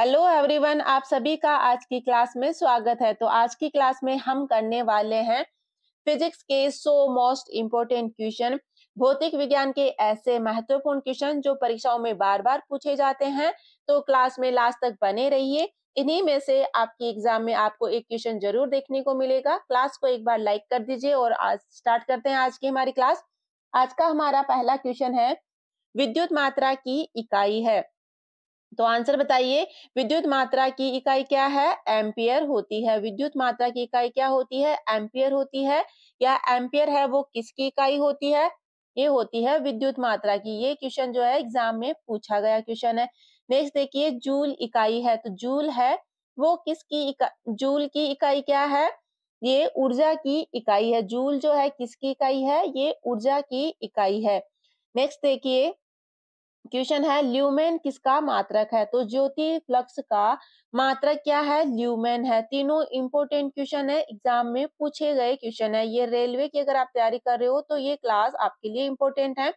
hello everyone आप सभी का आज की क्लास में स्वागत है तो आज की क्लास में हम करने वाले हैं फिजिक्स के सो मोस्ट इम्पोर्टेंट क्वेश्चन भौतिक विज्ञान के ऐसे महत्वपूर्ण क्वेश्चन जो परीक्षाओं में बार बार पूछे जाते हैं तो क्लास में लास्ट तक बने रहिए इन्हीं में से आपकी एग्जाम में आपको एक क्वेश्चन जरूर देखने को मिलेगा क्लास को एक बार लाइक कर दीजिए और आज स्टार्ट करते हैं आज की हमारी क्लास आज का हमारा पहला क्वेश्चन है विद्युत मात्रा की इकाई है तो आंसर बताइए विद्युत मात्रा की इकाई क्या है एम्पियर होती है विद्युत मात्रा की इकाई क्या होती है एम्पियर होती है या एम्पियर है वो किसकी इकाई होती है ये होती है विद्युत मात्रा की ये क्वेश्चन जो है एग्जाम में पूछा गया क्वेश्चन है नेक्स्ट देखिए जूल इकाई है तो जूल है वो किसकी इकाई जूल की इकाई क्या है ये ऊर्जा की इकाई है जूल जो है किसकी इकाई है ये ऊर्जा की इकाई है नेक्स्ट देखिए क्वेश्चन है ल्यूमेन किसका मात्रक है तो ज्योति फ्लक्स का मात्रक क्या है ल्यूमेन है तीनों इंपोर्टेंट क्वेश्चन है एग्जाम में पूछे गए क्वेश्चन है ये रेलवे की अगर आप तैयारी कर रहे हो तो ये क्लास आपके लिए इंपोर्टेंट है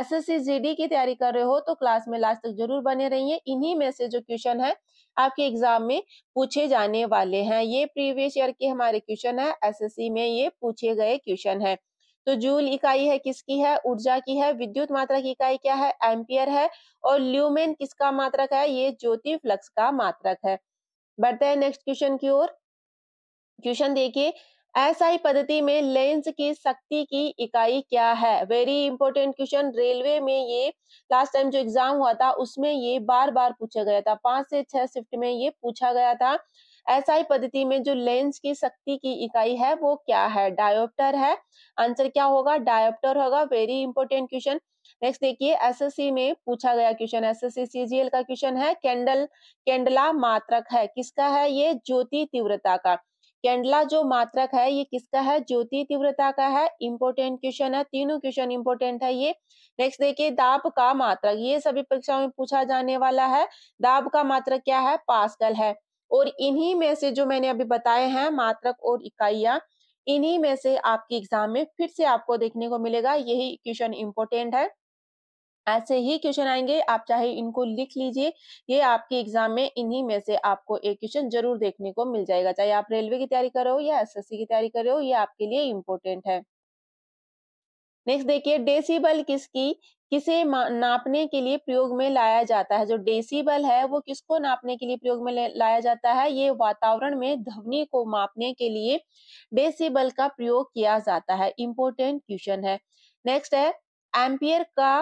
एस एस की तैयारी कर रहे हो तो क्लास में लास्ट तक जरूर बने रहिए इन्हीं में से जो क्वेश्चन है आपके एग्जाम में पूछे जाने वाले हैं ये प्रीवियस ईयर के हमारे क्वेश्चन है एसएससी में ये पूछे गए क्वेश्चन है तो जूल इकाई है किसकी है ऊर्जा की है विद्युत मात्रा की इकाई क्या है एम्पियर है और ल्यूमेन किसका मात्रक है ये ज्योति फ्लक्स का मात्रक है बढ़ते हैं नेक्स्ट क्वेश्चन की ओर क्वेश्चन देखिए एसआई पद्धति में लेंस की शक्ति की इकाई क्या है वेरी इंपॉर्टेंट क्वेश्चन रेलवे में ये लास्ट टाइम जो एग्जाम हुआ था उसमें ये बार बार पूछा गया था पांच से छह शिफ्ट में ये पूछा गया था एसआई पद्धति में जो लेंस की शक्ति की इकाई है वो क्या है डायोप्टर है आंसर क्या होगा डायोप्टर होगा वेरी इंपॉर्टेंट क्वेश्चन नेक्स्ट देखिए एसएससी में पूछा गया क्वेश्चन एसएससी सीजीएल का क्वेश्चन है कैंडल कैंडला मात्रक है किसका है ये ज्योति तीव्रता का कैंडला जो मात्रक है ये किसका है ज्योति तीव्रता का है इंपोर्टेंट क्वेश्चन है तीनों क्वेश्चन इंपोर्टेंट है ये नेक्स्ट देखिए दाब का मात्रक ये सभी परीक्षाओं में पूछा जाने वाला है दाब का मात्रक क्या है पास्कल है और इन्हीं में से जो मैंने अभी बताए हैं मात्रक और इकाइया इन्हीं में से आपकी एग्जाम में फिर से आपको देखने को मिलेगा यही क्वेश्चन इंपॉर्टेंट है ऐसे ही क्वेश्चन आएंगे आप चाहे इनको लिख लीजिए ये आपके एग्जाम में इन्हीं में से आपको एक क्वेश्चन जरूर देखने को मिल जाएगा चाहे आप रेलवे की तैयारी कर रहे हो या एसएससी की तैयारी कर रहे हो ये आपके लिए इम्पोर्टेंट है नेक्स्ट देखिए डेसीबल किसकी किसे नापने के लिए प्रयोग में लाया जाता है जो डेसीबल है वो किसको नापने के लिए प्रयोग में लाया जाता है ये वातावरण में ध्वनि को मापने के लिए डेसीबल का प्रयोग किया जाता है इंपोर्टेंट क्वेश्चन है नेक्स्ट है एम्पियर का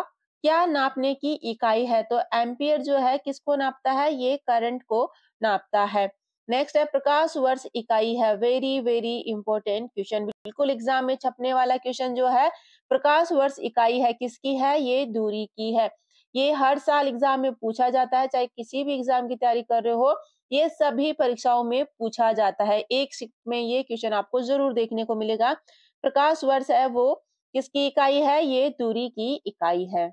क्या नापने की इकाई है तो एम्पियर जो है किसको नापता है ये करंट को नापता है नेक्स्ट है प्रकाश वर्ष इकाई है वेरी वेरी इंपॉर्टेंट क्वेश्चन बिल्कुल एग्जाम में छपने वाला क्वेश्चन जो है प्रकाश वर्ष इकाई है किसकी है ये दूरी की है ये हर साल एग्जाम में पूछा जाता है चाहे किसी भी एग्जाम की तैयारी कर रहे हो ये सभी परीक्षाओं में पूछा जाता है एक शिफ्ट में ये क्वेश्चन आपको जरूर देखने को मिलेगा प्रकाश वर्ष है वो किसकी इकाई है ये दूरी की इकाई है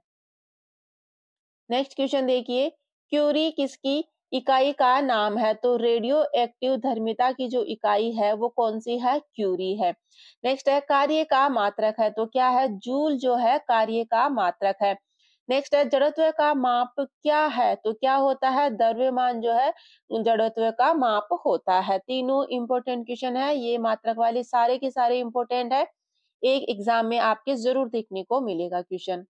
नेक्स्ट क्वेश्चन देखिए क्यूरी किसकी इकाई का नाम है तो रेडियो एक्टिव धर्मिता की जो इकाई है वो कौन सी है क्यूरी है नेक्स्ट है कार्य का मात्रक है तो क्या है जूल जो है कार्य का मात्रक है नेक्स्ट है जड़त्व का माप क्या है तो क्या होता है द्रव्यमान जो है जड़त्व का माप होता है तीनों इंपोर्टेंट क्वेश्चन है ये मात्रक वाले सारे के सारे इंपोर्टेंट है एक एग्जाम में आपके जरूर देखने को मिलेगा क्वेश्चन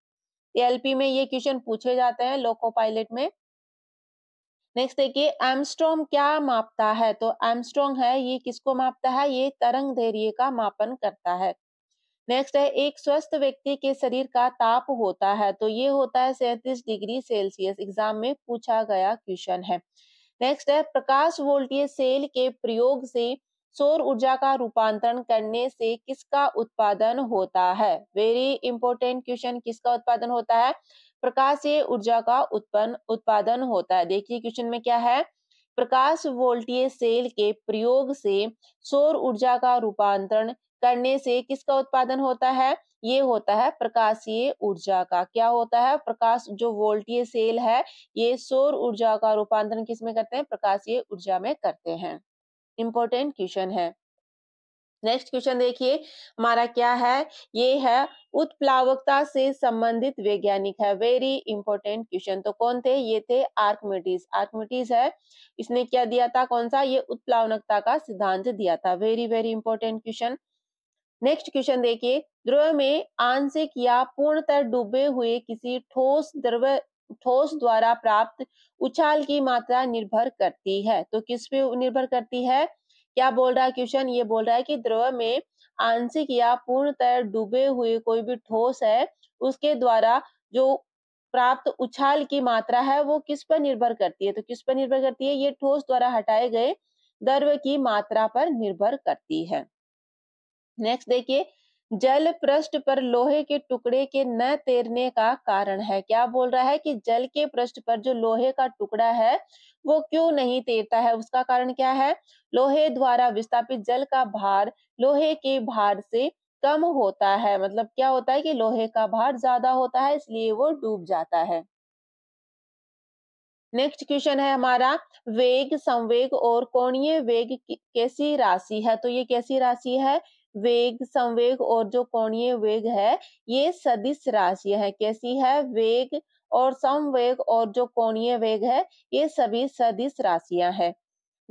एलपी में ये क्वेश्चन पूछे जाते हैं लोको पायलट में नेक्स्ट देखिए एमस्ट्रॉम क्या मापता है तो एमस्ट्रॉम है ये किसको मापता है ये तरंग धैर्य का मापन करता है नेक्स्ट है एक स्वस्थ व्यक्ति के शरीर का ताप होता है तो ये होता है सैंतीस डिग्री सेल्सियस एग्जाम में पूछा गया क्वेश्चन है नेक्स्ट है प्रकाश वोल्टीय सेल के प्रयोग से सौर ऊर्जा का रूपांतरण करने से किसका उत्पादन होता है वेरी इंपॉर्टेंट क्वेश्चन किसका उत्पादन होता है प्रकाश से ऊर्जा का उत्पन्न उत्पादन होता है देखिए क्वेश्चन में क्या है प्रकाश वोल्टीय सेल के प्रयोग से सौर ऊर्जा का रूपांतरण करने से किसका उत्पादन होता है ये होता है प्रकाशीय ऊर्जा का क्या होता है प्रकाश जो वोल्टीय सेल है ये सौर ऊर्जा का रूपांतरण किसमें करते हैं प्रकाशीय ऊर्जा में करते हैं इंपॉर्टेंट क्वेश्चन है नेक्स्ट क्वेश्चन देखिए हमारा क्या है ये है उत्प्लावकता से संबंधित वैज्ञानिक है वेरी इंपॉर्टेंट क्वेश्चन तो कौन थे ये थे आर्कमिटीज आर्कमिटीज है इसने क्या दिया था कौन सा ये उत्प्लावनकता का सिद्धांत दिया था very very important question next question देखिए द्रव्य में आंशिक या पूर्णतः डूबे हुए किसी ठोस द्रव्य ठोस द्वारा प्राप्त उछाल की मात्रा निर्भर करती है तो किस पे निर्भर करती है क्या बोल रहा है क्वेश्चन ये बोल रहा है कि द्रव में आंशिक या पूर्णतः डूबे हुए कोई भी ठोस है उसके द्वारा जो प्राप्त उछाल की मात्रा है वो किस पर निर्भर करती है तो किस पर निर्भर करती है ये ठोस द्वारा हटाए गए द्रव की मात्रा पर निर्भर करती है नेक्स्ट देखिए जल पृष्ठ पर लोहे के टुकड़े के न तैरने का कारण है क्या बोल रहा है कि जल के पृष्ठ पर जो लोहे का टुकड़ा है वो क्यों नहीं तैरता है उसका कारण क्या है लोहे द्वारा विस्थापित जल का भार लोहे के भार से कम होता है मतलब क्या होता है कि लोहे का भार ज्यादा होता है इसलिए वो डूब जाता है नेक्स्ट क्वेश्चन है हमारा वेग संवेग और कोणीय वेग कैसी राशि है तो ये कैसी राशि है वेग संवेग और जो कोणीय वेग है ये सदिश राशि है कैसी है वेग और संवेग और जो कोणीय वेग है ये सभी सदिश राशियां हैं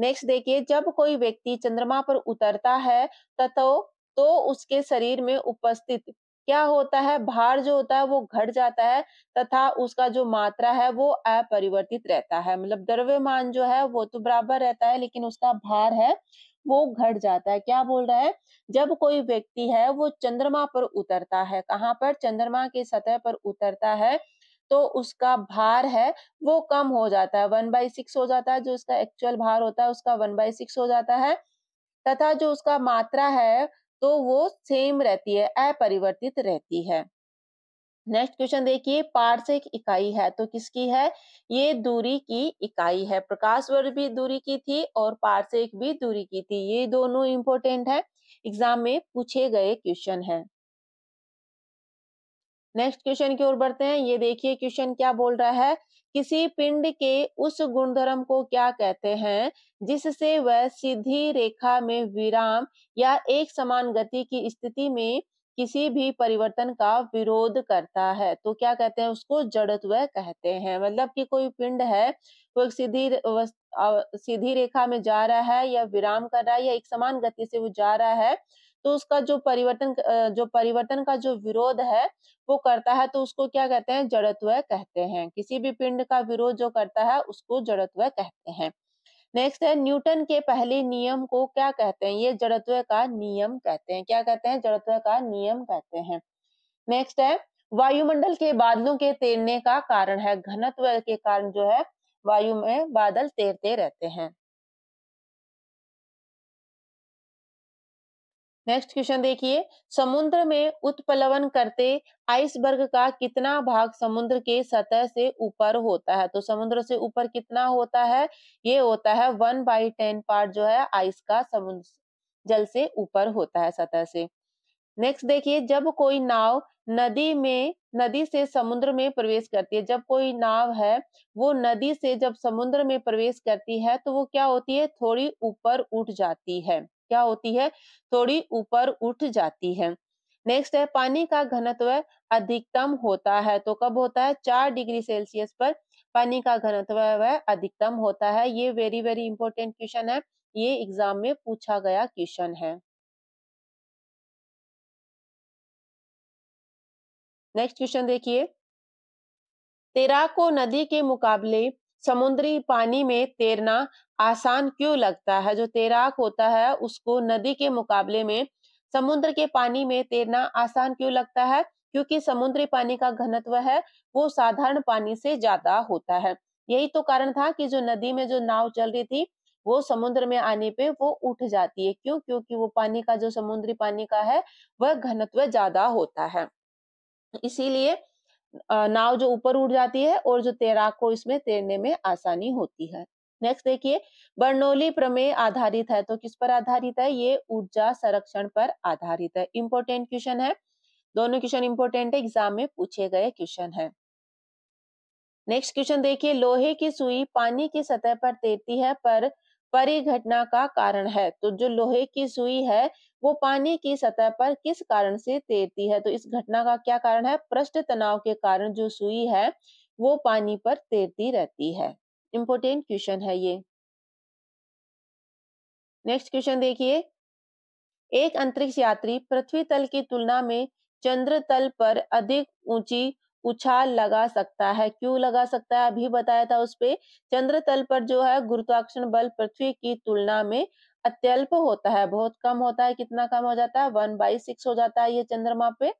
नेक्स्ट देखिए जब कोई व्यक्ति चंद्रमा पर उतरता है तथो तो उसके शरीर में उपस्थित क्या होता है भार जो होता है वो घट जाता है तथा उसका जो मात्रा है वो अपरिवर्तित रहता है मतलब द्रव्यमान जो है वो तो बराबर रहता है लेकिन उसका भार है वो घट जाता है क्या बोल रहा है जब कोई व्यक्ति है वो चंद्रमा पर उतरता है कहाँ पर चंद्रमा की सतह पर उतरता है तो उसका भार है वो कम हो जाता है वन बाई सिक्स हो जाता है जो उसका एक्चुअल भार होता है उसका वन बाई सिक्स हो जाता है तथा जो उसका मात्रा है तो वो सेम रहती है अपरिवर्तित रहती है नेक्स्ट क्वेश्चन देखिए पार्सिक इकाई है तो किसकी है ये दूरी की इकाई है प्रकाश वर्ग भी दूरी की थी और पार्सिक भी दूरी की थी ये दोनों इंपॉर्टेंट है एग्जाम में पूछे गए क्वेश्चन है नेक्स्ट क्वेश्चन की ओर बढ़ते हैं ये देखिए क्वेश्चन क्या बोल रहा है किसी पिंड के उस गुणधर्म को क्या कहते हैं जिससे वह सीधी रेखा में विराम या एक समान गति की स्थिति में किसी भी परिवर्तन का विरोध करता है तो क्या कहते हैं उसको जड़त्व कहते हैं मतलब कि कोई पिंड है वो एक सीधी सीधी रेखा में जा रहा है या विराम कर रहा है या एक समान गति से वो जा रहा है तो उसका जो परिवर्तन जो परिवर्तन का जो विरोध है वो करता है तो उसको क्या कहते हैं जड़त्व कहते हैं किसी भी पिंड का विरोध जो करता है उसको जड़त्व कहते हैं नेक्स्ट है न्यूटन के पहले नियम को क्या कहते हैं ये जड़त्व का नियम कहते हैं क्या कहते हैं जड़त्व का नियम कहते हैं नेक्स्ट है वायुमंडल के बादलों के तैरने का कारण है घनत्व के कारण जो है वायु में बादल तैरते रहते हैं नेक्स्ट क्वेश्चन देखिए समुद्र में उत्पलवन करते आइसबर्ग का कितना भाग समुद्र के सतह से ऊपर होता है तो समुद्र से ऊपर कितना होता है ये होता है वन बाई टेन पार्ट जो है आइस का समुद्र जल से ऊपर होता है सतह से नेक्स्ट देखिए जब कोई नाव नदी में नदी से समुद्र में प्रवेश करती है जब कोई नाव है वो नदी से जब समुद्र में प्रवेश करती है तो वो क्या होती है थोड़ी ऊपर उठ जाती है क्या होती है थोड़ी ऊपर उठ जाती है नेक्स्ट है पानी का घनत्व अधिकतम होता है तो कब होता है चार डिग्री सेल्सियस पर पानी का घनत्व वह अधिकतम होता है ये वेरी वेरी इंपॉर्टेंट क्वेश्चन है ये एग्जाम में पूछा गया क्वेश्चन है नेक्स्ट क्वेश्चन देखिए तेराको नदी के मुकाबले समुद्री पानी में तैरना आसान क्यों लगता है जो तैराक होता है उसको नदी के मुकाबले में समुद्र के पानी में तैरना आसान क्यों लगता है क्योंकि समुद्री पानी का घनत्व है वो साधारण पानी से ज्यादा होता है यही तो कारण था कि जो नदी में जो नाव चल रही थी वो समुद्र में आने पे वो उठ जाती है क्यों क्योंकि वो पानी का जो समुद्री पानी का है वह घनत्व ज्यादा होता है इसीलिए नाव जो ऊपर उड़ जाती है और जो तैराक को इसमें तैरने में आसानी होती है नेक्स्ट देखिए बर्नौली प्रमेय आधारित है तो किस पर आधारित है ये ऊर्जा संरक्षण पर आधारित है इंपॉर्टेंट क्वेश्चन है दोनों क्वेश्चन इंपॉर्टेंट है एग्जाम में पूछे गए क्वेश्चन है नेक्स्ट क्वेश्चन देखिए लोहे की सुई पानी की सतह पर तैरती है पर परिघटना का कारण है तो जो लोहे की सुई है वो पानी की सतह पर किस कारण से तैरती है तो इस घटना का क्या कारण है पृष्ठ तनाव के कारण जो सुई है वो पानी पर तैरती रहती है इंपोर्टेंट क्वेश्चन है ये नेक्स्ट क्वेश्चन देखिए एक अंतरिक्ष यात्री पृथ्वी तल की तुलना में चंद्र तल पर अधिक ऊंची उछाल लगा सकता है क्यों लगा सकता है अभी बताया था उसपे चंद्र तल पर जो है गुरुत्वाकर्षण बल पृथ्वी की तुलना में अत्यल्प होता है बहुत कम होता है कितना कम हो जाता है वन बाई सिक्स हो जाता है ये चंद्रमा पे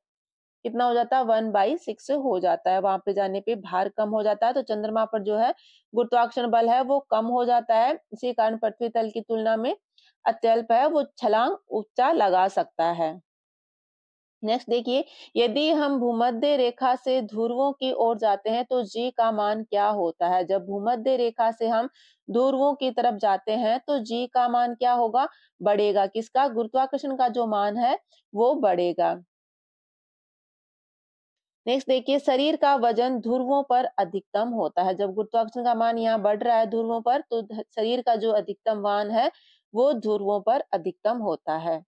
कितना हो जाता है वन बाई सिक्स हो जाता है वहां पे जाने पे भार कम हो जाता है तो चंद्रमा पर जो है गुरुत्वाकर्षण बल है वो कम हो जाता है इसी कारण पृथ्वी तल की तुलना में अत्यल्प है वो छलांग ऊंचा लगा सकता है नेक्स्ट देखिए यदि हम भूमध्य रेखा से ध्रुवों की ओर जाते हैं तो जी का मान क्या होता है जब भूमध्य रेखा से हम ध्रुवों की तरफ जाते हैं तो जी का मान क्या होगा बढ़ेगा किसका गुरुत्वाकर्षण का जो मान है वो बढ़ेगा नेक्स्ट देखिए शरीर का वजन ध्रुवों पर अधिकतम होता है जब गुरुत्वाकर्षण का मान यहाँ बढ़ रहा है ध्रुवों पर तो शरीर का जो अधिकतम मान है वो ध्रुवों पर अधिकतम होता है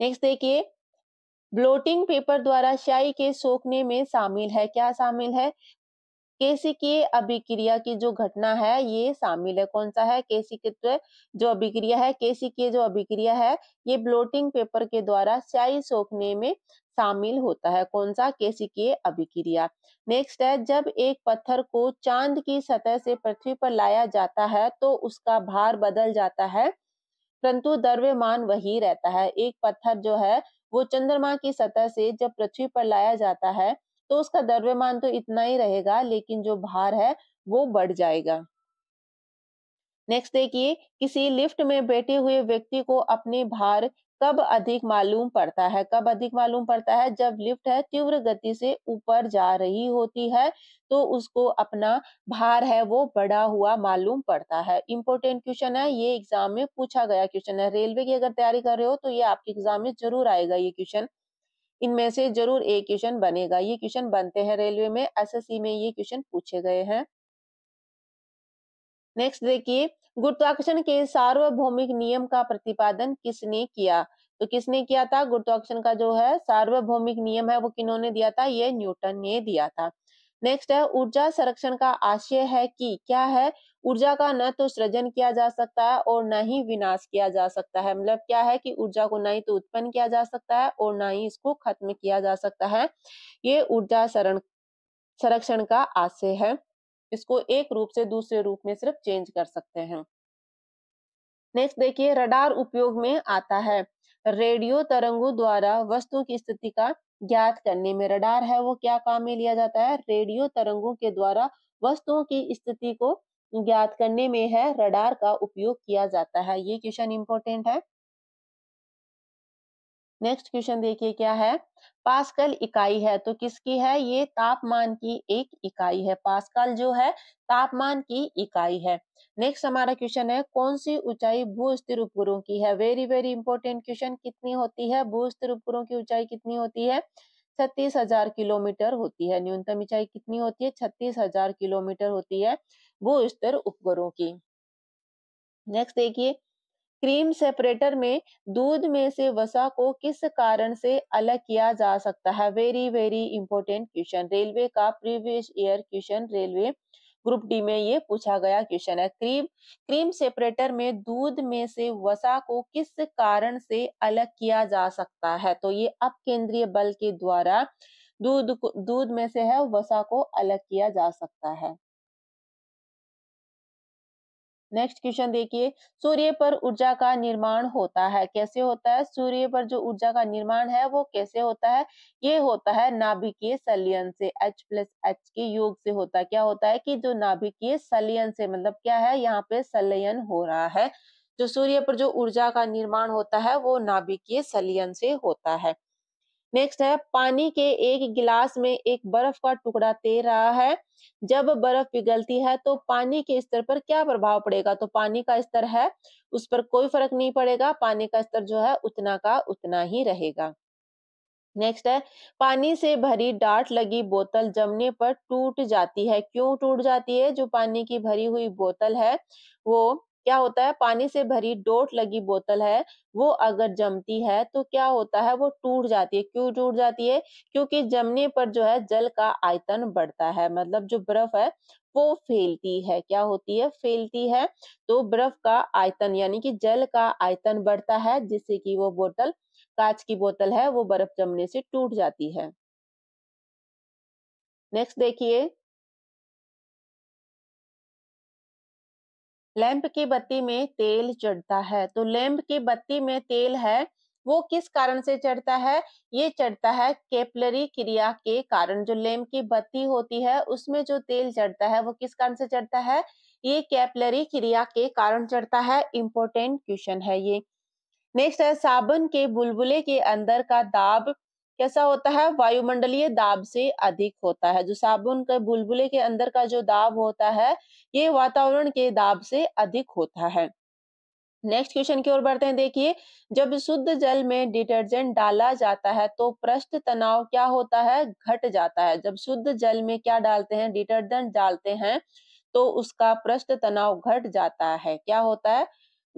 नेक्स्ट देखिए ब्लोटिंग पेपर द्वारा शाही के सोखने में शामिल है क्या शामिल है केशिकीय अभिक्रिया की जो घटना है ये शामिल है कौन सा है तो जो अभिक्रिया है केशिकीय जो अभिक्रिया है ये ब्लोटिंग पेपर के द्वारा स्याही सोखने में शामिल होता है कौन सा केसी की अभिक्रिया नेक्स्ट है जब एक पत्थर को चांद की सतह से पृथ्वी पर लाया जाता है तो उसका भार बदल जाता है परंतु द्रव्यमान वही रहता है एक पत्थर जो है वो चंद्रमा की सतह से जब पृथ्वी पर लाया जाता है तो उसका द्रव्यमान तो इतना ही रहेगा लेकिन जो भार है वो बढ़ जाएगा नेक्स्ट देखिए किसी लिफ्ट में बैठे हुए व्यक्ति को अपने भार कब अधिक मालूम पड़ता है कब अधिक मालूम पड़ता है जब लिफ्ट है तीव्र गति से ऊपर जा रही होती है तो उसको अपना भार है वो बढ़ा हुआ मालूम पड़ता है इंपॉर्टेंट क्वेश्चन है ये एग्जाम में पूछा गया क्वेश्चन है रेलवे की अगर तैयारी कर रहे हो तो ये आपके एग्जाम में जरूर आएगा ये क्वेश्चन इनमें से जरूर एक क्वेश्चन बनेगा ये क्वेश्चन बनते हैं रेलवे में एस में ये क्वेश्चन पूछे गए हैं नेक्स्ट देखिए गुरुत्वाकर्षण के सार्वभौमिक नियम का प्रतिपादन किसने किया तो किसने किया था गुरुत्वाकर्षण का जो है सार्वभौमिक नियम है वो किन्होंने दिया था ये न्यूटन ने दिया था नेक्स्ट है ऊर्जा संरक्षण का आशय है कि क्या है ऊर्जा का न तो सृजन किया जा सकता है और न ही विनाश किया जा सकता है मतलब क्या है कि ऊर्जा को न ही तो उत्पन्न किया जा सकता है और न ही इसको खत्म किया जा सकता है ये ऊर्जा संरक्षण का आशय है इसको एक रूप से दूसरे रूप में सिर्फ चेंज कर सकते हैं नेक्स्ट देखिए रडार उपयोग में आता है रेडियो तरंगों द्वारा वस्तु की स्थिति का ज्ञात करने में रडार है वो क्या काम में लिया जाता है रेडियो तरंगों के द्वारा वस्तुओं की स्थिति को ज्ञात करने में है रडार का उपयोग किया जाता है ये क्वेश्चन इंपॉर्टेंट है नेक्स्ट क्वेश्चन देखिए क्या है पास्कल इकाई है तो किसकी है ये तापमान की एक इकाई है पास्कल जो है तापमान की इकाई है नेक्स्ट हमारा क्वेश्चन है कौन सी ऊंचाई स्थिर उपग्रहों की है वेरी वेरी इंपॉर्टेंट क्वेश्चन कितनी होती है भू स्थिर उपग्रहों की ऊंचाई कितनी होती है छत्तीस हजार किलोमीटर होती है न्यूनतम ऊंचाई कितनी होती है छत्तीस हजार किलोमीटर होती है भूस्तर उपग्रहों की नेक्स्ट देखिए क्रीम सेपरेटर में दूध में से वसा को किस कारण से अलग किया जा सकता है very very important question railway का previous year question railway group D में ये पूछा गया क्वेश्चन है क्रीम क्रीम सेपरेटर में दूध में से वसा को किस कारण से अलग किया जा सकता है तो ये अब केंद्रीय बल के द्वारा दूध को दूध में से है वसा को अलग किया जा सकता है नेक्स्ट क्वेश्चन देखिए सूर्य पर ऊर्जा का निर्माण होता है कैसे होता है सूर्य पर जो ऊर्जा का निर्माण है वो कैसे होता है ये होता है नाभिकीय सलियन से H प्लस एच के योग से होता है क्या होता है कि जो नाभिकीय सलियन से मतलब क्या है यहाँ पे सलयन हो रहा है जो सूर्य पर जो ऊर्जा का निर्माण होता है वो नाभिकीय सलियन से होता है नेक्स्ट है पानी के एक गिलास में एक बर्फ का टुकड़ा तैर रहा है जब बर्फ पिघलती है तो पानी के स्तर पर क्या प्रभाव पड़ेगा तो पानी का स्तर है उस पर कोई फर्क नहीं पड़ेगा पानी का स्तर जो है उतना का उतना ही रहेगा नेक्स्ट है पानी से भरी डांट लगी बोतल जमने पर टूट जाती है क्यों टूट जाती है जो पानी की भरी हुई बोतल है वो क्या होता है पानी से भरी डोट लगी बोतल है वो अगर जमती है तो क्या होता है वो टूट जाती है क्यों टूट जाती है क्योंकि जमने पर जो है जल का आयतन बढ़ता है मतलब जो बर्फ है वो फैलती है क्या होती है फैलती है तो बर्फ का आयतन यानी कि जल का आयतन बढ़ता है जिससे कि वो बोतल कांच की बोतल है वो बर्फ जमने से टूट जाती है नेक्स्ट देखिए लैंप की बत्ती में तेल चढ़ता है तो लैंप की बत्ती में तेल है वो किस कारण से चढ़ता है ये चढ़ता है केपलरी क्रिया के कारण जो लैंप की बत्ती होती है उसमें जो तेल चढ़ता है वो किस कारण से चढ़ता है ये कैपलरी क्रिया के कारण चढ़ता है इंपॉर्टेंट क्वेश्चन है ये नेक्स्ट है साबुन के बुलबुले के अंदर का दाब कैसा होता है वायुमंडलीय दाब से अधिक होता है जो साबुन के बुलबुले के अंदर का जो दाब होता है ये वातावरण के दाब से अधिक होता है नेक्स्ट क्वेश्चन की ओर बढ़ते हैं देखिए जब शुद्ध जल में डिटर्जेंट डाला जाता है तो पृष्ठ तनाव क्या होता है घट जाता है जब शुद्ध जल में क्या डालते हैं डिटर्जेंट डालते हैं तो उसका पृष्ठ तनाव घट जाता है क्या होता है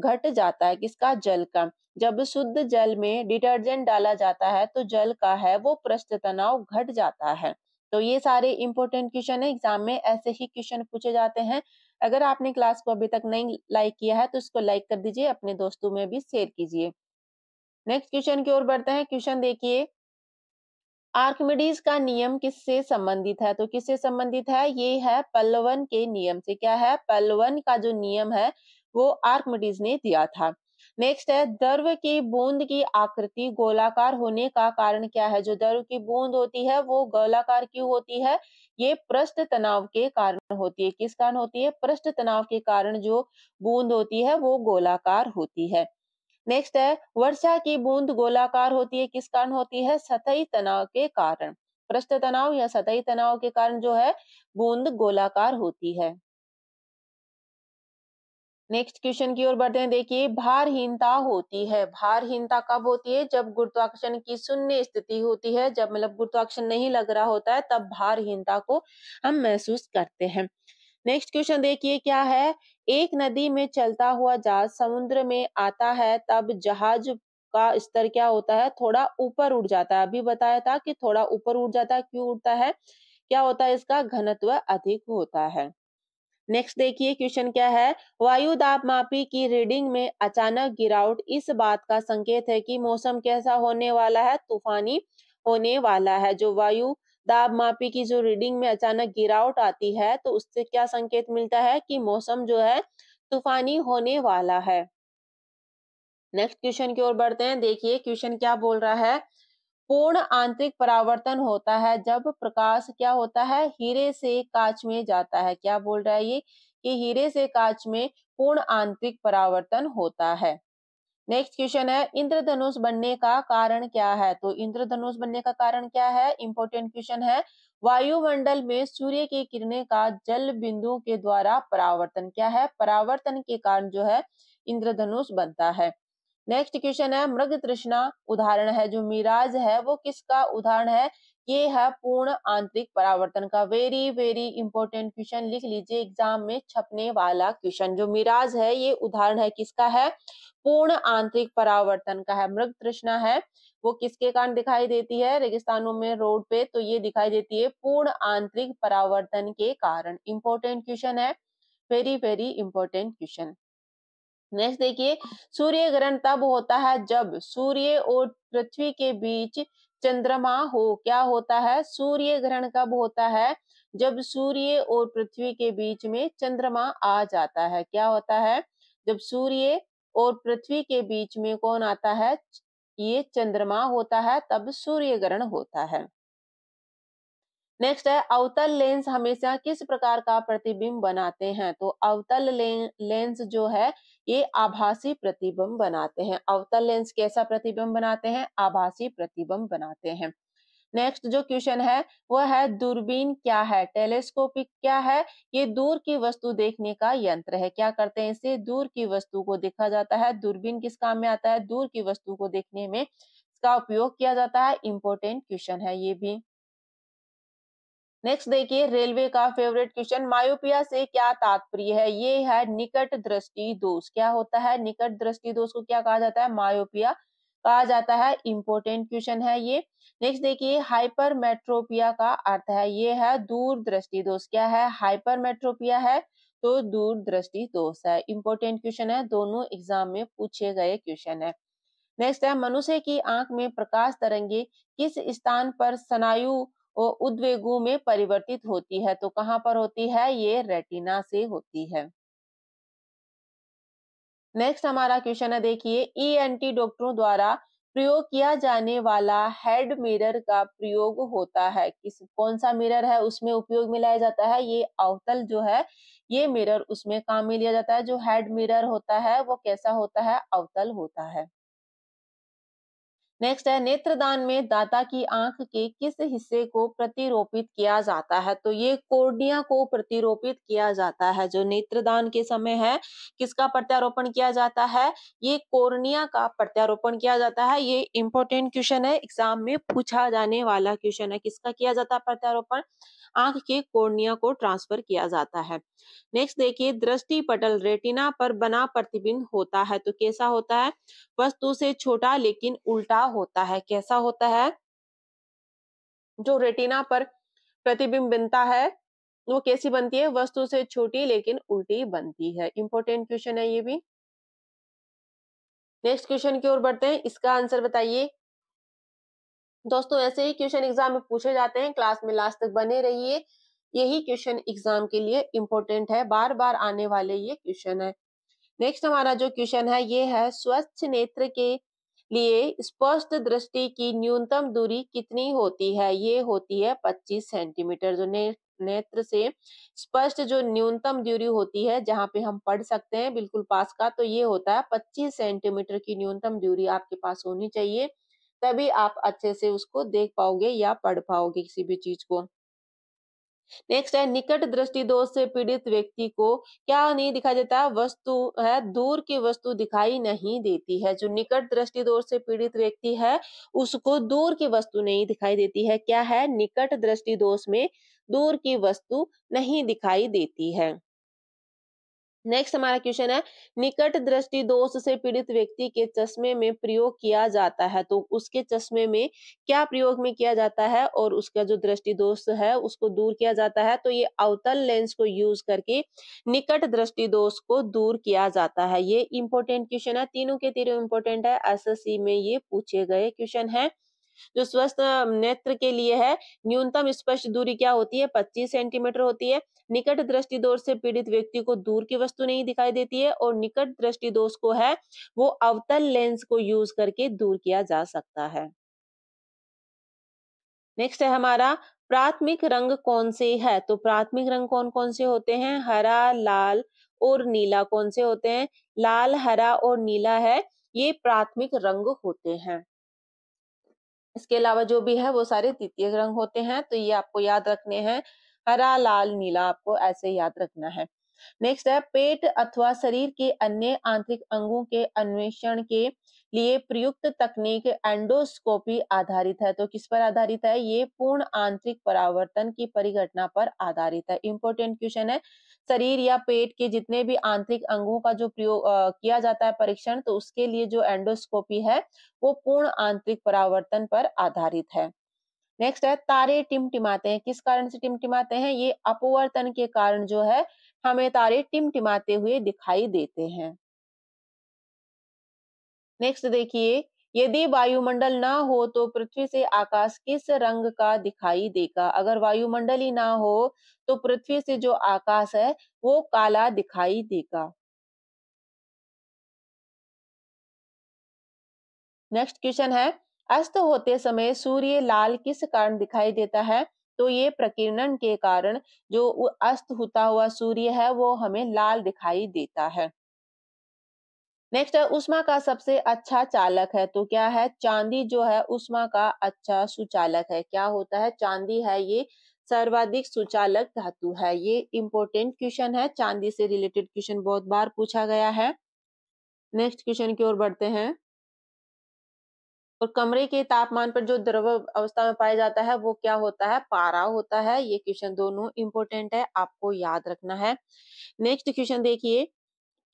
घट जाता है किसका जल का जब शुद्ध जल में डिटर्जेंट डाला जाता है तो जल का है वो पृष्ठ तनाव घट जाता है तो ये सारे इंपॉर्टेंट क्वेश्चन है एग्जाम में ऐसे ही क्वेश्चन पूछे जाते हैं अगर आपने क्लास को अभी तक नहीं लाइक किया है तो इसको लाइक कर दीजिए अपने दोस्तों में भी शेयर कीजिए नेक्स्ट क्वेश्चन की ओर बढ़ते हैं क्वेश्चन देखिए आर्कमिडीज का नियम किससे संबंधित है तो किससे संबंधित है ये है पल्लवन के नियम से क्या है पल्लवन का जो नियम है वो आर्कमिडीज ने दिया था नेक्स्ट है दर्व की बूंद की आकृति गोलाकार होने का कारण क्या है जो दर्व की बूंद होती है वो गोलाकार क्यों होती है ये पृष्ठ तनाव के कारण होती है किस कारण होती है पृष्ठ तनाव के कारण जो बूंद होती है वो गोलाकार होती है नेक्स्ट है वर्षा की बूंद गोलाकार होती है किस कारण होती है सतही तनाव के कारण पृष्ठ तनाव या सतही तनाव के कारण जो है बूंद गोलाकार होती है नेक्स्ट क्वेश्चन की ओर बढ़ते हैं देखिए भारहीनता होती है भारहीनता कब होती है जब गुरुत्वाकर्षण की शून्य स्थिति होती है जब मतलब गुरुत्वाकर्षण नहीं लग रहा होता है तब भारहीनता को हम महसूस करते हैं नेक्स्ट क्वेश्चन देखिए क्या है एक नदी में चलता हुआ जहाज समुद्र में आता है तब जहाज का स्तर क्या होता है थोड़ा ऊपर उड़ जाता है अभी बताया था कि थोड़ा ऊपर उड़ जाता है क्यों उड़ता है क्या होता है इसका घनत्व अधिक होता है नेक्स्ट देखिए क्वेश्चन क्या है वायु दाब मापी की रीडिंग में अचानक गिरावट इस बात का संकेत है कि मौसम कैसा होने वाला है तूफानी होने वाला है जो वायु दाब मापी की जो रीडिंग में अचानक गिरावट आती है तो उससे क्या संकेत मिलता है कि मौसम जो है तूफानी होने वाला है नेक्स्ट क्वेश्चन की ओर बढ़ते हैं देखिए क्वेश्चन क्या बोल रहा है पूर्ण आंतरिक परावर्तन होता है जब प्रकाश क्या होता है हीरे से कांच में जाता है क्या बोल रहा है ये कि हीरे से कांच में पूर्ण आंतरिक परावर्तन होता है नेक्स्ट क्वेश्चन है इंद्रधनुष बनने का कारण क्या है तो इंद्रधनुष बनने का कारण क्या है इंपॉर्टेंट क्वेश्चन है वायुमंडल में सूर्य की किरणें का जल बिंदु के द्वारा परावर्तन क्या है परावर्तन के कारण जो है इंद्रधनुष बनता है नेक्स्ट क्वेश्चन है मृग तृष्णा उदाहरण है जो मिराज है वो किसका उदाहरण है ये है पूर्ण आंतरिक परावर्तन का वेरी वेरी इंपॉर्टेंट क्वेश्चन लिख लीजिए एग्जाम में छपने वाला क्वेश्चन जो मिराज है ये उदाहरण है किसका है पूर्ण आंतरिक परावर्तन का है मृग तृष्णा है वो किसके कारण दिखाई देती है रेगिस्तानों में रोड पे तो ये दिखाई देती है पूर्ण आंतरिक परावर्तन के कारण इंपॉर्टेंट क्वेश्चन है very very important question next देखिए सूर्य ग्रहण तब होता है जब सूर्य और पृथ्वी के बीच चंद्रमा हो क्या होता है सूर्य ग्रहण कब होता है जब सूर्य और पृथ्वी के बीच में चंद्रमा आ जाता है क्या होता है जब सूर्य और पृथ्वी के बीच में कौन आता है ये चंद्रमा होता है तब सूर्य ग्रहण होता है नेक्स्ट है अवतल लेंस हमेशा किस प्रकार का प्रतिबिंब बनाते हैं तो अवतल लेंस जो है ये आभासी प्रतिबिंब बनाते हैं अवतल लेंस कैसा प्रतिबिंब बनाते हैं आभासी प्रतिबिंब बनाते हैं नेक्स्ट जो क्वेश्चन है वह है दूरबीन क्या है टेलीस्कोपिक क्या है ये दूर की वस्तु देखने का यंत्र है क्या करते हैं इसे दूर की वस्तु को देखा जाता है दूरबीन किस काम में आता है दूर की वस्तु को देखने में इसका उपयोग किया जाता है इंपॉर्टेंट क्वेश्चन है ये भी नेक्स्ट देखिए रेलवे का फेवरेट क्वेश्चन मायोपिया से क्या तात्पर्य है ये है निकट दृष्टि दोष क्या होता है निकट दृष्टि दोष को क्या कहा जाता है मायोपिया कहा जाता है इंपॉर्टेंट क्वेश्चन है ये नेक्स्ट देखिए हाइपर मेट्रोपिया का अर्थ है ये है दूर दृष्टि दोष क्या है हाइपर मेट्रोपिया है तो दूर दृष्टि दोष है इंपोर्टेंट क्वेश्चन है दोनों एग्जाम में पूछे गए क्वेश्चन है नेक्स्ट है मनुष्य की आंख में प्रकाश तरंगे किस स्थान पर स्नायु उद्वेगों में परिवर्तित होती है तो कहाँ पर होती है ये रेटिना से होती है नेक्स्ट हमारा क्वेश्चन है देखिए ई एंटी डॉक्टरों द्वारा प्रयोग किया जाने वाला हेड मिरर का प्रयोग होता है किस कौन सा मिरर है उसमें उपयोग में लाया जाता है ये अवतल जो है ये मिरर उसमें काम में लिया जाता है जो हेड मिरर होता है वो कैसा होता है अवतल होता है नेक्स्ट है नेत्रदान में दाता की आंख के किस हिस्से को प्रतिरोपित किया जाता है तो ये कोर्निया को प्रतिरोपित किया जाता है जो नेत्रदान के समय है किसका प्रत्यारोपण किया जाता है ये कोर्निया का प्रत्यारोपण किया जाता है ये इंपॉर्टेंट क्वेश्चन है एग्जाम में पूछा जाने वाला क्वेश्चन है किसका किया जाता है प्रत्यारोपण आंख के कोर्निया को ट्रांसफर किया जाता है नेक्स्ट देखिए दृष्टि पटल रेटिना पर बना प्रतिबिंब होता है तो कैसा होता है वस्तु से छोटा लेकिन उल्टा होता है कैसा होता है जो रेटिना पर प्रतिबिंब बनता है वो कैसी बनती है वस्तु से छोटी लेकिन उल्टी बनती है इंपॉर्टेंट क्वेश्चन है ये भी नेक्स्ट क्वेश्चन की ओर बढ़ते हैं इसका आंसर बताइए दोस्तों ऐसे ही क्वेश्चन एग्जाम में पूछे जाते हैं क्लास में लास्ट तक बने रहिए यही क्वेश्चन एग्जाम के लिए इम्पोर्टेंट है बार बार आने वाले ये क्वेश्चन है नेक्स्ट हमारा जो क्वेश्चन है ये है स्वच्छ नेत्र के लिए स्पष्ट दृष्टि की न्यूनतम दूरी कितनी होती है ये होती है 25 सेंटीमीटर जो ने, नेत्र से स्पष्ट जो न्यूनतम दूरी होती है जहाँ पे हम पढ़ सकते हैं बिल्कुल पास का तो ये होता है 25 सेंटीमीटर की न्यूनतम दूरी आपके पास होनी चाहिए तभी आप अच्छे से उसको देख पाओगे या पढ़ पाओगे किसी भी चीज को नेक्स्ट है निकट दृष्टि दोष से पीड़ित व्यक्ति को क्या नहीं दिखाई देता वस्तु है दूर की वस्तु दिखाई नहीं देती है जो निकट दृष्टि दोष से पीड़ित व्यक्ति है उसको दूर की वस्तु नहीं दिखाई देती है क्या है निकट दृष्टि दोष में दूर की वस्तु नहीं दिखाई देती है नेक्स्ट हमारा क्वेश्चन है निकट दृष्टि दोष से पीड़ित व्यक्ति के चश्मे में प्रयोग किया जाता है तो उसके चश्मे में क्या प्रयोग में किया जाता है और उसका जो दृष्टि दोष है उसको दूर किया जाता है तो ये अवतल लेंस को यूज करके निकट दृष्टि दोष को दूर किया जाता है ये इंपॉर्टेंट क्वेश्चन है तीनों के तीनों इंपॉर्टेंट है एस में ये पूछे गए क्वेश्चन है जो स्वस्थ नेत्र के लिए है न्यूनतम स्पष्ट दूरी क्या होती है पच्चीस सेंटीमीटर होती है निकट दृष्टि दोष से पीड़ित व्यक्ति को दूर की वस्तु नहीं दिखाई देती है और निकट दृष्टि दोष को है वो अवतल लेंस को यूज करके दूर किया जा सकता है नेक्स्ट है हमारा प्राथमिक रंग कौन से है तो प्राथमिक रंग कौन कौन से होते हैं हरा लाल और नीला कौन से होते हैं लाल हरा और नीला है ये प्राथमिक रंग होते हैं इसके अलावा जो भी है वो सारे तृतीय रंग होते हैं तो ये आपको याद रखने हैं हरा लाल नीला आपको ऐसे याद रखना है नेक्स्ट है पेट अथवा शरीर के अन्य आंतरिक अंगों के अन्वेषण के लिए प्रयुक्त तकनीक एंडोस्कोपी आधारित है तो किस पर आधारित है ये पूर्ण आंतरिक परावर्तन की परिघटना पर आधारित है इंपॉर्टेंट क्वेश्चन है शरीर या पेट के जितने भी आंतरिक अंगों का जो प्रयोग किया जाता है परीक्षण तो उसके लिए जो एंडोस्कोपी है वो पूर्ण आंतरिक परावर्तन पर आधारित है नेक्स्ट है तारे टिमटिमाते हैं किस कारण से टिमटिमाते हैं ये अपवर्तन के कारण जो है हमें तारे टिमटिमाते हुए दिखाई देते हैं नेक्स्ट देखिए यदि वायुमंडल ना हो तो पृथ्वी से आकाश किस रंग का दिखाई देगा अगर वायुमंडल ही ना हो तो पृथ्वी से जो आकाश है वो काला दिखाई देगा नेक्स्ट क्वेश्चन है अस्त होते समय सूर्य लाल किस कारण दिखाई देता है तो ये प्रकीर्णन के कारण जो अस्त होता हुआ सूर्य है वो हमें लाल दिखाई देता है नेक्स्ट है उष्मा का सबसे अच्छा चालक है तो क्या है चांदी जो है उष्मा का अच्छा सुचालक है क्या होता है चांदी है ये सर्वाधिक सुचालक धातु है ये इंपॉर्टेंट क्वेश्चन है चांदी से रिलेटेड क्वेश्चन बहुत बार पूछा गया है नेक्स्ट क्वेश्चन की ओर बढ़ते हैं और कमरे के तापमान पर जो द्रव अवस्था में पाया जाता है वो क्या होता है पारा होता है ये क्वेश्चन दोनों इंपॉर्टेंट है आपको याद रखना है नेक्स्ट क्वेश्चन देखिए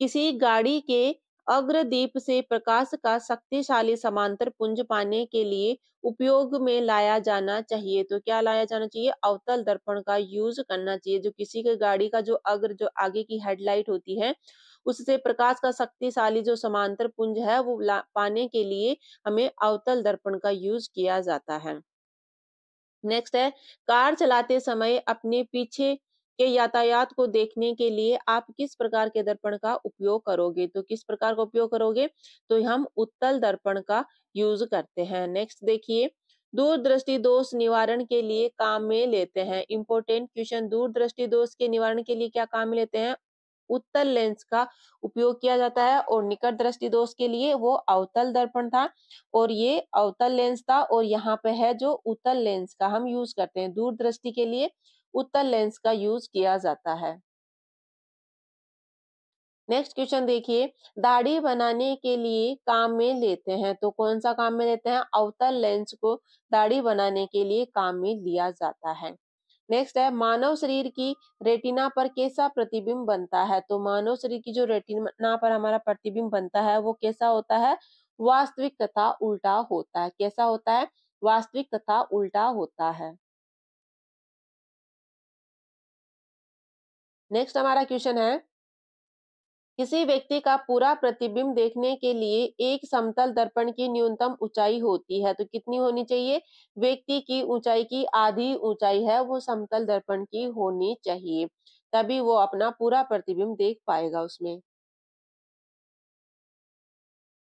किसी गाड़ी के अग्रदीप से प्रकाश का शक्तिशाली समांतर पुंज पाने के लिए उपयोग में लाया जाना चाहिए तो क्या लाया जाना चाहिए अवतल दर्पण का यूज करना चाहिए जो किसी के गाड़ी का जो अग्र जो आगे की हेडलाइट होती है उससे प्रकाश का शक्तिशाली जो समांतर पुंज है वो पाने के लिए हमें अवतल दर्पण का यूज किया जाता है नेक्स्ट है कार चलाते समय अपने पीछे के यातायात को देखने के लिए आप किस प्रकार के दर्पण का उपयोग करोगे तो किस प्रकार का उपयोग करोगे तो हम उत्तल दर्पण का यूज करते हैं नेक्स्ट देखिए दूरदृष्टि दोष निवारण के लिए काम में लेते हैं इंपोर्टेंट क्वेश्चन दूरदृष्टि दोष के निवारण के लिए क्या काम लेते हैं उत्तल लेंस का उपयोग किया जाता है और निकट दृष्टि दोष के लिए वो अवतल दर्पण था और ये अवतल लेंस था और यहाँ पे है जो उत्तल लेंस का हम यूज करते हैं दूर दृष्टि के लिए उत्तल लेंस का यूज किया जाता है नेक्स्ट क्वेश्चन देखिए दाढ़ी बनाने के लिए काम में लेते हैं तो कौन सा काम में लेते हैं अवतल लेंस को दाढ़ी बनाने के लिए काम में लिया जाता है नेक्स्ट है मानव शरीर की रेटिना पर कैसा प्रतिबिंब बनता है तो मानव शरीर की जो रेटिना पर हमारा प्रतिबिंब बनता है वो कैसा होता है वास्तविक तथा उल्टा होता है कैसा होता है वास्तविक तथा उल्टा होता है नेक्स्ट हमारा क्वेश्चन है किसी व्यक्ति का पूरा प्रतिबिंब देखने के लिए एक समतल दर्पण की न्यूनतम ऊंचाई होती है तो कितनी होनी चाहिए व्यक्ति की ऊंचाई की आधी ऊंचाई है वो समतल दर्पण की होनी चाहिए तभी वो अपना पूरा प्रतिबिंब देख पाएगा उसमें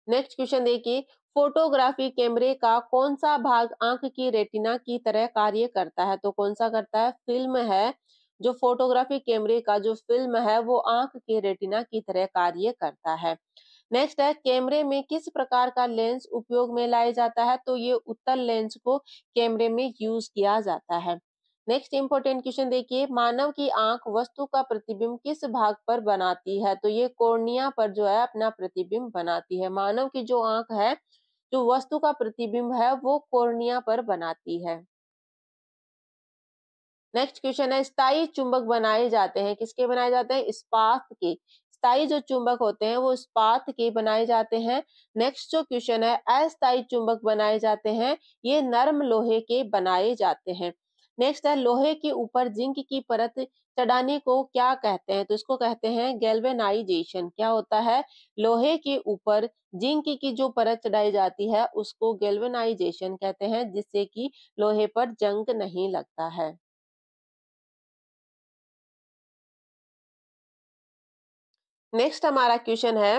नेक्स्ट क्वेश्चन देखिए फोटोग्राफी कैमरे का कौन सा भाग आंख की रेटिना की तरह कार्य करता है तो कौन सा करता है फिल्म है जो फोटोग्राफी कैमरे का जो फिल्म है वो आंख के रेटिना की तरह कार्य करता है नेक्स्ट है कैमरे में किस प्रकार का लेंस उपयोग में लाया जाता है तो ये उत्तर लेंस को कैमरे में यूज किया जाता है नेक्स्ट इंपोर्टेंट क्वेश्चन देखिए मानव की आंख वस्तु का प्रतिबिंब किस भाग पर बनाती है तो ये कोर्निया पर जो है अपना प्रतिबिंब बनाती है मानव की जो आंख है जो वस्तु का प्रतिबिंब है वो कोर्निया पर बनाती है नेक्स्ट क्वेश्चन है स्थायी चुंबक बनाए जाते हैं किसके बनाए जाते हैं इस्पात के स्थायी जो चुंबक होते हैं वो इस्पात के बनाए जाते हैं नेक्स्ट जो क्वेश्चन है अस्थायी चुंबक बनाए जाते हैं ये नर्म लोहे के बनाए जाते हैं नेक्स्ट है लोहे के ऊपर जिंक की परत चढ़ाने को क्या कहते हैं तो इसको कहते हैं गैल्वेनाइजेशन क्या होता है लोहे के ऊपर जिंक की जो परत चढ़ाई जाती है उसको गैल्वेनाइजेशन कहते हैं जिससे कि लोहे पर जंग नहीं लगता है नेक्स्ट हमारा क्वेश्चन है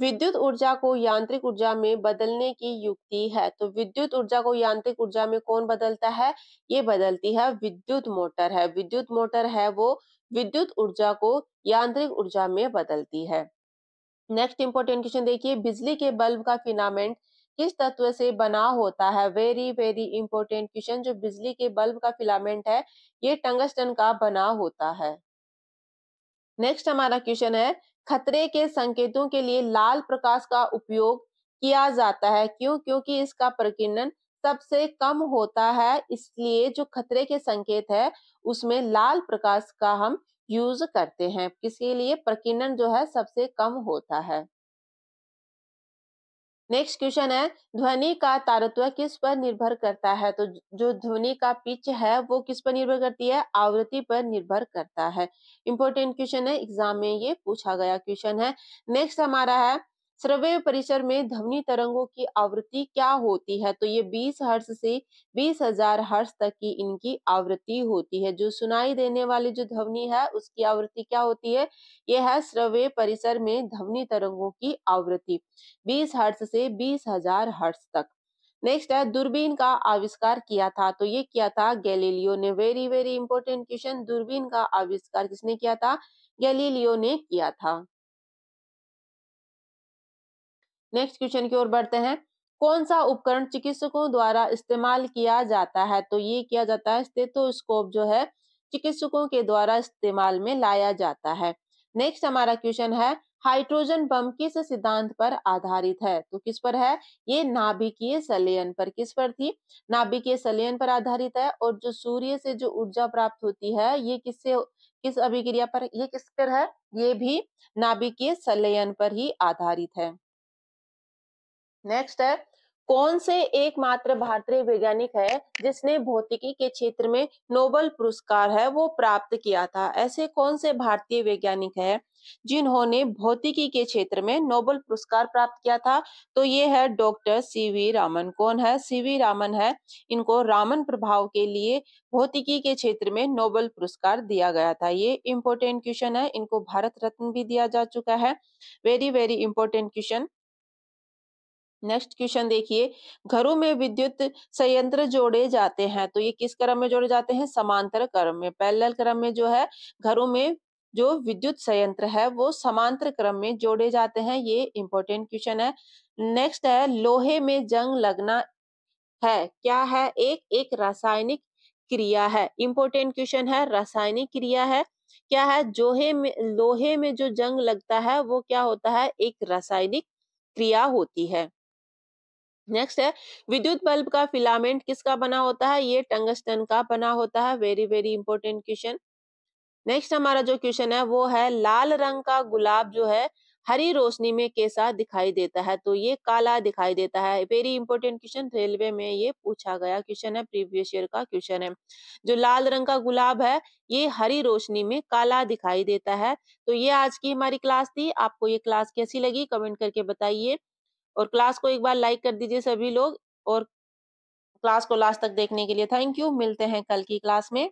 विद्युत ऊर्जा को यांत्रिक ऊर्जा में बदलने की युक्ति है तो विद्युत ऊर्जा को यांत्रिक ऊर्जा में कौन बदलता है ये बदलती है विद्युत मोटर है विद्युत मोटर है वो विद्युत ऊर्जा को यांत्रिक ऊर्जा में बदलती है नेक्स्ट इंपोर्टेंट क्वेश्चन देखिए बिजली के बल्ब का फिनामेंट किस तत्व से बना होता है वेरी वेरी इंपॉर्टेंट क्वेश्चन जो बिजली के बल्ब का फिलामेंट है ये टंगस्टन का बना होता है नेक्स्ट हमारा क्वेश्चन है खतरे के संकेतों के लिए लाल प्रकाश का उपयोग किया जाता है क्यों क्योंकि इसका प्रकीर्णन सबसे कम होता है इसलिए जो खतरे के संकेत है उसमें लाल प्रकाश का हम यूज करते हैं किसके लिए प्रकीर्णन जो है सबसे कम होता है नेक्स्ट क्वेश्चन है ध्वनि का तारत्व किस पर निर्भर करता है तो जो ध्वनि का पिच है वो किस पर निर्भर करती है आवृत्ति पर निर्भर करता है इंपॉर्टेंट क्वेश्चन है एग्जाम में ये पूछा गया क्वेश्चन है नेक्स्ट हमारा है श्रव्य परिसर में ध्वनि तरंगों की आवृत्ति क्या होती है तो ये 20 हर्ष से 20,000 हर्ष तक की इनकी आवृत्ति होती है जो सुनाई देने वाली जो ध्वनि है उसकी आवृत्ति क्या होती है ये है श्रव्य परिसर में ध्वनि तरंगों की आवृत्ति 20 हर्ष से 20,000 हर्ष तक नेक्स्ट है दूरबीन का आविष्कार किया था तो ये किया था गैलीलियो ने वेरी वेरी इंपॉर्टेंट क्वेश्चन दूरबीन का आविष्कार किसने किया था गैलीलियो ने किया था नेक्स्ट क्वेश्चन की ओर बढ़ते हैं कौन सा उपकरण चिकित्सकों द्वारा इस्तेमाल किया जाता है तो ये किया जाता है स्टेथोस्कोप जो है चिकित्सकों के द्वारा इस्तेमाल में लाया जाता है नेक्स्ट हमारा क्वेश्चन है हाइड्रोजन बम किस सिद्धांत पर आधारित है तो किस पर है ये नाभिकीय सलयन पर किस पर थी नाभिकीय सलयन पर आधारित है और जो सूर्य से जो ऊर्जा प्राप्त होती है ये किससे किस अभिक्रिया पर ये किस पर है ये भी नाभिकीय सलयन पर ही आधारित है नेक्स्ट है कौन से एकमात्र भारतीय वैज्ञानिक है जिसने भौतिकी के क्षेत्र में नोबल पुरस्कार है वो प्राप्त किया था ऐसे कौन से भारतीय वैज्ञानिक है जिन्होंने भौतिकी के क्षेत्र में नोबल पुरस्कार प्राप्त किया था तो ये है डॉक्टर सीवी रामन कौन है सीवी रामन है इनको रामन प्रभाव के लिए भौतिकी के क्षेत्र में नोबल पुरस्कार दिया गया था ये इंपॉर्टेंट क्वेश्चन है इनको भारत रत्न भी दिया जा चुका है very very important question next question देखिए घरों में विद्युत संयंत्र जोड़े जाते हैं तो ये किस क्रम में जोड़े जाते हैं समांतर क्रम में पैरेलल क्रम में जो है घरों में जो विद्युत संयंत्र है वो समांतर क्रम में जोड़े जाते हैं ये इंपॉर्टेंट क्वेश्चन है नेक्स्ट है लोहे में जंग लगना है क्या है एक एक रासायनिक क्रिया है इंपॉर्टेंट क्वेश्चन है रासायनिक क्रिया है क्या है जोहे में लोहे में जो जंग लगता है वो क्या होता है एक रासायनिक क्रिया होती है नेक्स्ट है विद्युत बल्ब का फिलामेंट किसका बना होता है ये टंगस्टन का बना होता है very very important question next हमारा जो क्वेश्चन है वो है लाल रंग का गुलाब जो है हरी रोशनी में कैसा दिखाई देता है तो ये काला दिखाई देता है वेरी इंपॉर्टेंट क्वेश्चन रेलवे में ये पूछा गया क्वेश्चन है प्रीवियस ईयर का क्वेश्चन है जो लाल रंग का गुलाब है ये हरी रोशनी में काला दिखाई देता है तो ये आज की हमारी क्लास थी आपको ये क्लास कैसी लगी कमेंट करके बताइए और क्लास को एक बार लाइक कर दीजिए सभी लोग और क्लास को लास्ट तक देखने के लिए थैंक यू मिलते हैं कल की क्लास में